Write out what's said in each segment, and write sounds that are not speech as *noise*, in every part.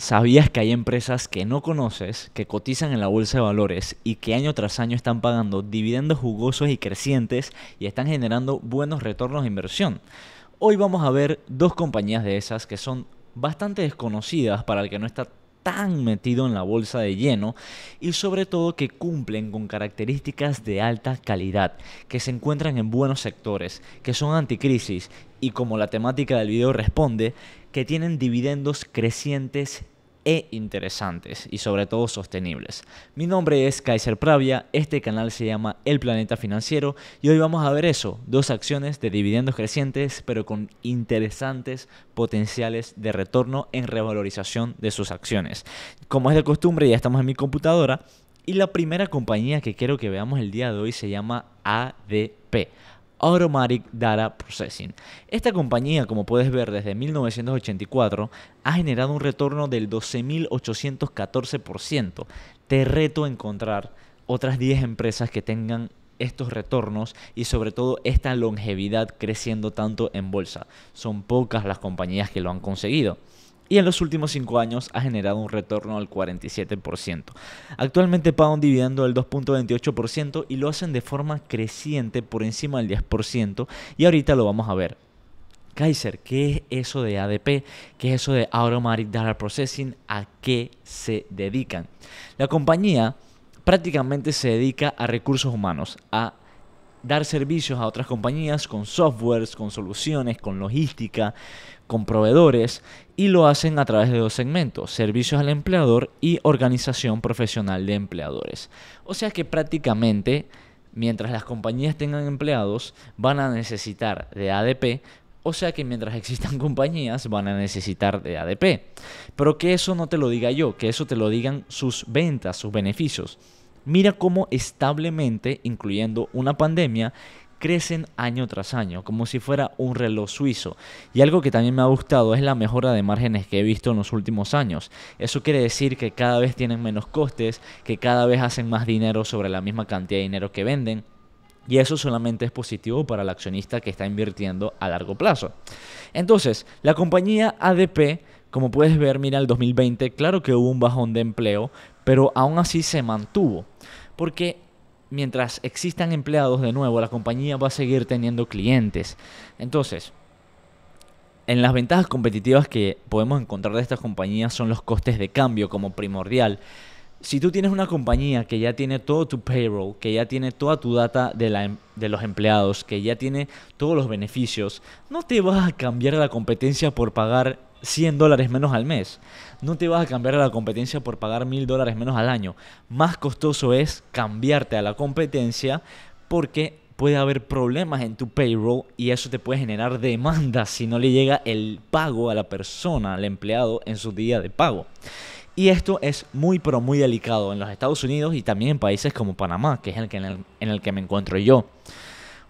¿Sabías que hay empresas que no conoces, que cotizan en la bolsa de valores y que año tras año están pagando dividendos jugosos y crecientes y están generando buenos retornos de inversión? Hoy vamos a ver dos compañías de esas que son bastante desconocidas para el que no está tan metido en la bolsa de lleno y sobre todo que cumplen con características de alta calidad, que se encuentran en buenos sectores, que son anticrisis y como la temática del video responde, que tienen dividendos crecientes e interesantes y sobre todo sostenibles. Mi nombre es Kaiser Pravia, este canal se llama El Planeta Financiero y hoy vamos a ver eso, dos acciones de dividendos crecientes pero con interesantes potenciales de retorno en revalorización de sus acciones. Como es de costumbre, ya estamos en mi computadora y la primera compañía que quiero que veamos el día de hoy se llama ADP. Automatic Data Processing. Esta compañía, como puedes ver, desde 1984 ha generado un retorno del 12.814%. Te reto a encontrar otras 10 empresas que tengan estos retornos y sobre todo esta longevidad creciendo tanto en bolsa. Son pocas las compañías que lo han conseguido y en los últimos 5 años ha generado un retorno al 47%. Actualmente pagan un dividendo del 2.28% y lo hacen de forma creciente por encima del 10% y ahorita lo vamos a ver. Kaiser, ¿qué es eso de ADP? ¿Qué es eso de Automatic Data Processing? ¿A qué se dedican? La compañía prácticamente se dedica a recursos humanos, a dar servicios a otras compañías con softwares, con soluciones, con logística, con proveedores y lo hacen a través de dos segmentos, servicios al empleador y organización profesional de empleadores. O sea que prácticamente, mientras las compañías tengan empleados, van a necesitar de ADP, o sea que mientras existan *laughs* compañías van a necesitar de ADP. Pero que eso no te lo diga yo, que eso te lo digan sus ventas, sus beneficios. Mira cómo establemente, incluyendo una pandemia, crecen año tras año, como si fuera un reloj suizo. Y algo que también me ha gustado es la mejora de márgenes que he visto en los últimos años. Eso quiere decir que cada vez tienen menos costes, que cada vez hacen más dinero sobre la misma cantidad de dinero que venden. Y eso solamente es positivo para el accionista que está invirtiendo a largo plazo. Entonces, la compañía ADP como puedes ver, mira el 2020, claro que hubo un bajón de empleo, pero aún así se mantuvo. Porque mientras existan empleados de nuevo, la compañía va a seguir teniendo clientes. Entonces, en las ventajas competitivas que podemos encontrar de estas compañías son los costes de cambio como primordial. Si tú tienes una compañía que ya tiene todo tu payroll, que ya tiene toda tu data de, em, de los empleados, que ya tiene todos los beneficios, no te vas a cambiar la competencia por pagar 100 dólares menos al mes. No te vas a cambiar a la competencia por pagar 1000 dólares menos al año. Más costoso es cambiarte a la competencia porque puede haber problemas en tu payroll y eso te puede generar demanda si no le llega el pago a la persona, al empleado, en su día de pago. Y esto es muy pero muy delicado en los Estados Unidos y también en países como Panamá, que es en el que me encuentro yo.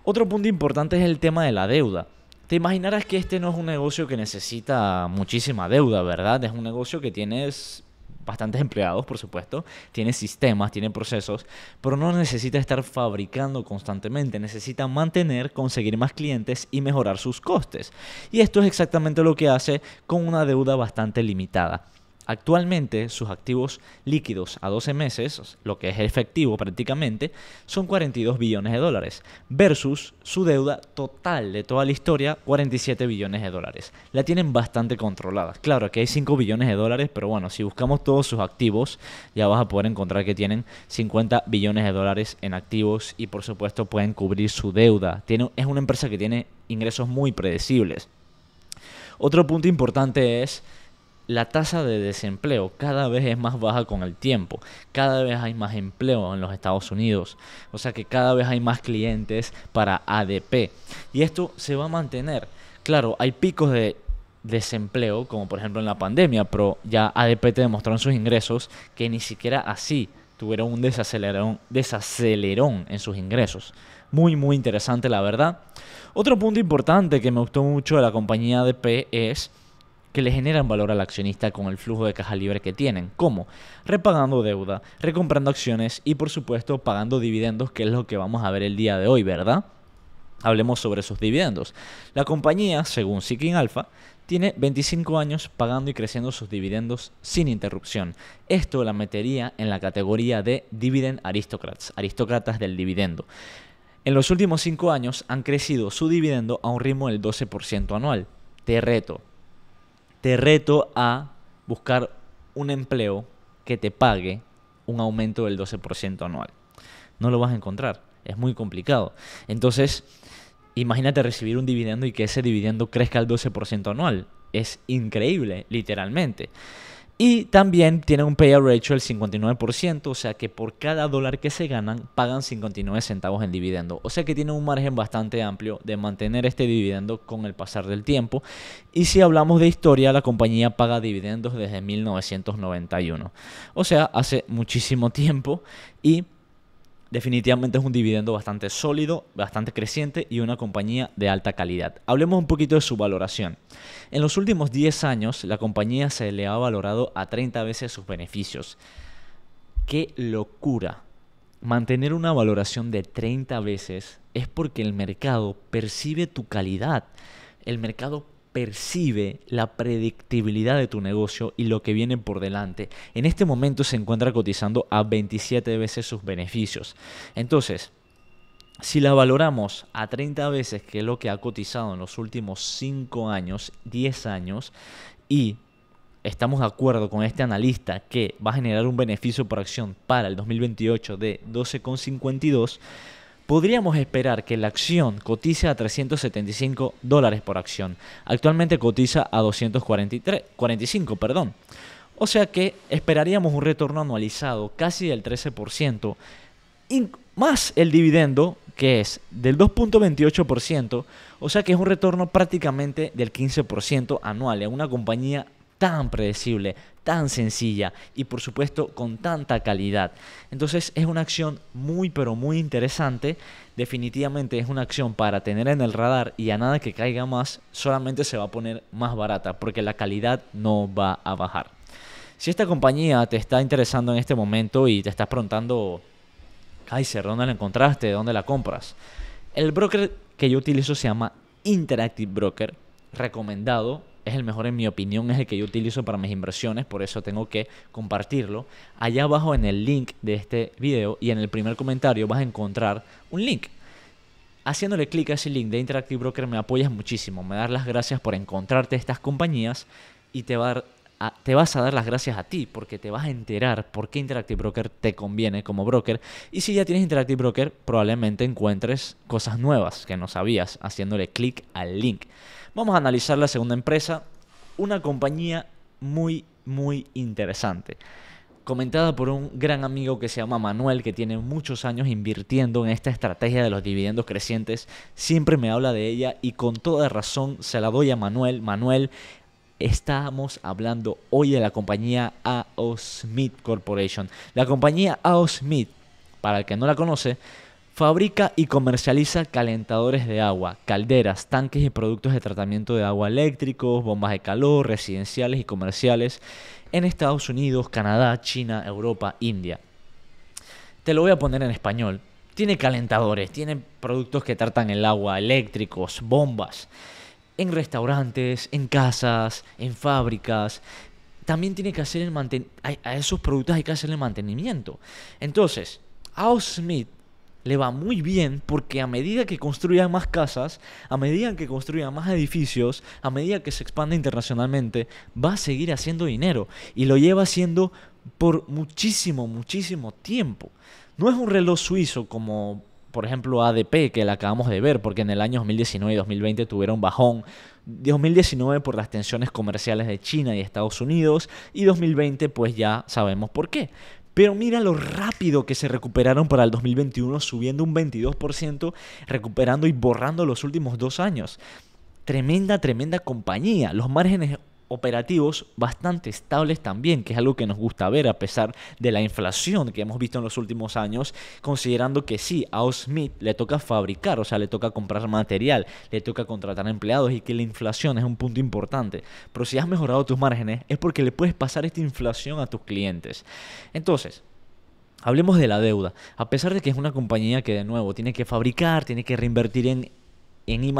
Otro punto importante es el tema de la deuda. Te imaginarás que este no es un negocio que necesita muchísima deuda, ¿verdad? Es un negocio que tienes bastantes empleados, por supuesto, tiene sistemas, tiene procesos, pero no necesita estar fabricando constantemente, necesita mantener, conseguir más clientes y mejorar sus costes. Y esto es exactamente lo que hace con una deuda bastante limitada. Actualmente sus activos líquidos a 12 meses, lo que es efectivo prácticamente, son 42 billones de dólares, versus su deuda total de toda la historia, 47 billones de dólares. La tienen bastante controlada. Claro que hay 5 billones de dólares, pero bueno, si buscamos todos sus activos, ya vas a poder encontrar que tienen 50 billones de dólares en activos y por supuesto pueden cubrir su deuda. es una empresa que tiene ingresos muy predecibles. Otro punto importante es la tasa de desempleo cada vez es más baja con el tiempo, cada vez hay más empleo en los Estados Unidos, o sea que cada vez hay más clientes para ADP. Y esto se va a mantener. Claro, hay picos de desempleo, como por ejemplo en la pandemia, pero ya ADP te demostró en sus ingresos que ni siquiera así tuvieron un desacelerón, desacelerón en sus ingresos. Muy, muy interesante, la verdad. Otro punto importante que me gustó mucho de la compañía ADP es que le generan valor al accionista con el flujo de caja libre que tienen, como repagando deuda, recomprando acciones y por supuesto pagando dividendos, que es lo que vamos a ver el día de hoy, ¿verdad? Hablemos sobre sus dividendos. La compañía, según Seeking Alpha, tiene 25 años pagando y creciendo sus dividendos sin interrupción. Esto la metería en la categoría de Dividend Aristocrats, aristócratas del dividendo. En los últimos 5 años han crecido su dividendo a un ritmo del 12% anual. Te reto, te reto a buscar un empleo que te pague un aumento del 12% anual. No lo vas a encontrar, es muy complicado. Entonces, imagínate recibir un dividendo y que ese dividendo crezca al 12% anual. Es increíble, literalmente. Y también tiene un payout ratio del 59%, o sea que por cada dólar que se ganan, pagan 59 centavos en dividendo. O sea que tiene un margen bastante amplio de mantener este dividendo con el pasar del tiempo. Y si hablamos de historia, la compañía paga dividendos desde 1991. O sea, hace muchísimo tiempo y definitivamente es un dividendo bastante sólido, bastante creciente y una compañía de alta calidad. Hablemos un poquito de su valoración. En los últimos 10 años, la compañía se le ha valorado a 30 veces sus beneficios. ¡Qué locura! Mantener una valoración de 30 veces es porque el mercado percibe tu calidad. El mercado percibe la predictibilidad de tu negocio y lo que viene por delante. En este momento se encuentra cotizando a 27 veces sus beneficios. Entonces, si la valoramos a 30 veces, que es lo que ha cotizado en los últimos 5 años, 10 años, y estamos de acuerdo con este analista que va a generar un beneficio por acción para el 2028 de 12,52, podríamos esperar que la acción cotice a 375 dólares por acción. Actualmente cotiza a 243, perdón. O sea que esperaríamos un retorno anualizado casi del 13%, más el dividendo que es del 2.28%, o sea que es un retorno prácticamente del 15% anual a una compañía tan predecible, tan sencilla y por supuesto con tanta calidad. Entonces es una acción muy pero muy interesante. Definitivamente es una acción para tener en el radar y a nada que caiga más solamente se va a poner más barata porque la calidad no va a bajar. Si esta compañía te está interesando en este momento y te estás preguntando, Kaiser, ¿dónde la encontraste? ¿Dónde la compras? El broker que yo utilizo se llama Interactive Broker, recomendado es el mejor en mi opinión, es el que yo utilizo para mis inversiones, por eso tengo que compartirlo. Allá abajo en el link de este video y en el primer comentario vas a encontrar un link. Haciéndole clic a ese link de Interactive Broker me apoyas muchísimo, me das las gracias por encontrarte estas compañías y te va a dar te vas a dar las gracias a ti porque te vas a enterar por qué Interactive Broker te conviene como broker. Y si ya tienes Interactive Broker, probablemente encuentres cosas nuevas que no sabías haciéndole clic al link. Vamos a analizar la segunda empresa, una compañía muy, muy interesante comentada por un gran amigo que se llama Manuel, que tiene muchos años invirtiendo en esta estrategia de los dividendos crecientes. Siempre me habla de ella y con toda razón se la doy a Manuel. Manuel, Estamos hablando hoy de la compañía A.O. Smith Corporation. La compañía A.O. Smith, para el que no la conoce, Fabrica y comercializa calentadores de agua, calderas, tanques y productos de tratamiento de agua eléctricos, bombas de calor, residenciales y comerciales en Estados Unidos, Canadá, China, Europa, India. Te lo voy a poner en español. Tiene calentadores, tiene productos que tratan el agua, eléctricos, bombas en restaurantes, en casas, en fábricas. También tiene que hacer el mantenimiento. A esos productos hay que hacerle mantenimiento. Entonces, a Smith le va muy bien porque a medida que construya más casas, a medida que construya más edificios, a medida que se expanda internacionalmente, va a seguir haciendo dinero y lo lleva haciendo por muchísimo, muchísimo tiempo. No es un reloj suizo como por ejemplo, ADP, que la acabamos de ver, porque en el año 2019 y 2020 tuvieron bajón. 2019 por las tensiones comerciales de China y Estados Unidos, y 2020 pues ya sabemos por qué. Pero mira lo rápido que se recuperaron para el 2021, subiendo un 22%, recuperando y borrando los últimos dos años. Tremenda, tremenda compañía. Los márgenes operativos bastante estables también, que es algo que nos gusta ver a pesar de la inflación que hemos visto en los últimos años, considerando que sí, a Smith le toca fabricar, o sea, le toca comprar material, le toca contratar empleados y que la inflación es un punto importante. Pero si has mejorado tus márgenes es porque le puedes pasar esta inflación a tus clientes. Entonces, hablemos de la deuda. A pesar de que es una compañía que de nuevo tiene que fabricar, tiene que reinvertir en, en I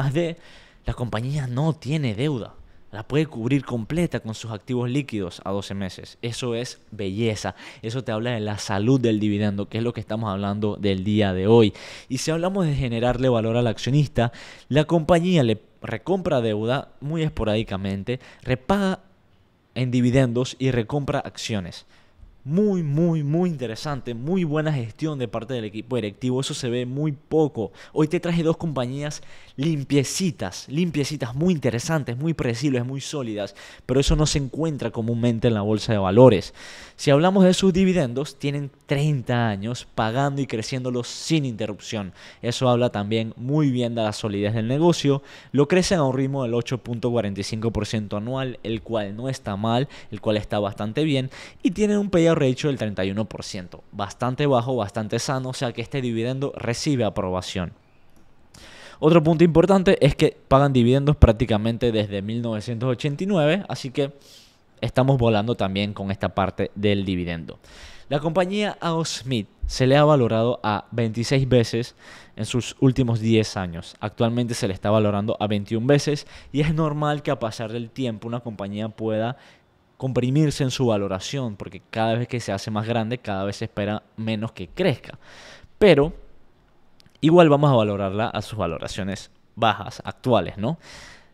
la compañía no tiene deuda la puede cubrir completa con sus activos líquidos a 12 meses. Eso es belleza. Eso te habla de la salud del dividendo, que es lo que estamos hablando del día de hoy. Y si hablamos de generarle valor al accionista, la compañía le recompra deuda muy esporádicamente, repaga en dividendos y recompra acciones muy, muy, muy interesante, muy buena gestión de parte del equipo directivo, eso se ve muy poco. Hoy te traje dos compañías limpiecitas, limpiecitas, muy interesantes, muy predecibles, muy sólidas, pero eso no se encuentra comúnmente en la bolsa de valores. Si hablamos de sus dividendos, tienen 30 años pagando y creciéndolos sin interrupción. Eso habla también muy bien de la solidez del negocio. Lo crecen a un ritmo del 8.45% anual, el cual no está mal, el cual está bastante bien, y tienen un payout payout del 31%, bastante bajo, bastante sano, o sea que este dividendo recibe aprobación. Otro punto importante es que pagan dividendos prácticamente desde 1989, así que estamos volando también con esta parte del dividendo. La compañía AO Smith se le ha valorado a 26 veces en sus últimos 10 años. Actualmente se le está valorando a 21 veces y es normal que a pasar del tiempo una compañía pueda comprimirse en su valoración, porque cada vez que se hace más grande, cada vez se espera menos que crezca. Pero igual vamos a valorarla a sus valoraciones bajas, actuales, ¿no?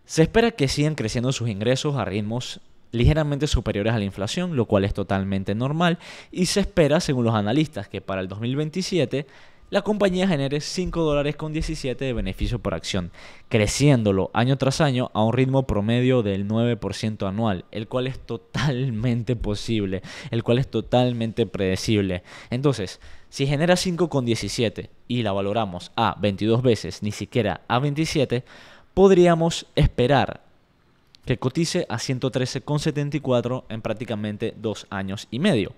Se espera que sigan creciendo sus ingresos a ritmos ligeramente superiores a la inflación, lo cual es totalmente normal, y se espera, según los analistas, que para el 2027 la compañía genere 5 dólares con 17 de beneficio por acción, creciéndolo año tras año a un ritmo promedio del 9% anual, el cual es totalmente posible, el cual es totalmente predecible. Entonces, si genera $5.17 con y la valoramos a 22 veces, ni siquiera a 27, podríamos esperar que cotice a 113,74 en prácticamente dos años y medio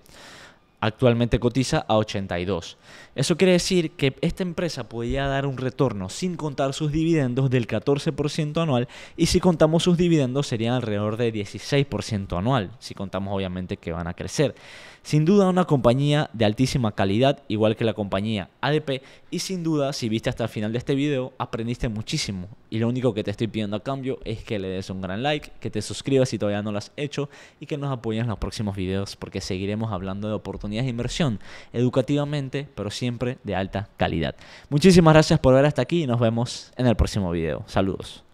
actualmente cotiza a 82. Eso quiere decir que esta empresa podía dar un retorno sin contar sus dividendos del 14% anual y si contamos sus dividendos serían alrededor de 16% anual, si contamos obviamente que van a crecer. Sin duda una compañía de altísima calidad, igual que la compañía ADP y sin duda si viste hasta el final de este video aprendiste muchísimo y lo único que te estoy pidiendo a cambio es que le des un gran like, que te suscribas si todavía no lo has hecho y que nos apoyes en los próximos videos porque seguiremos hablando de oportunidades de inversión educativamente, pero siempre de alta calidad. Muchísimas gracias por ver hasta aquí y nos vemos en el próximo video. Saludos.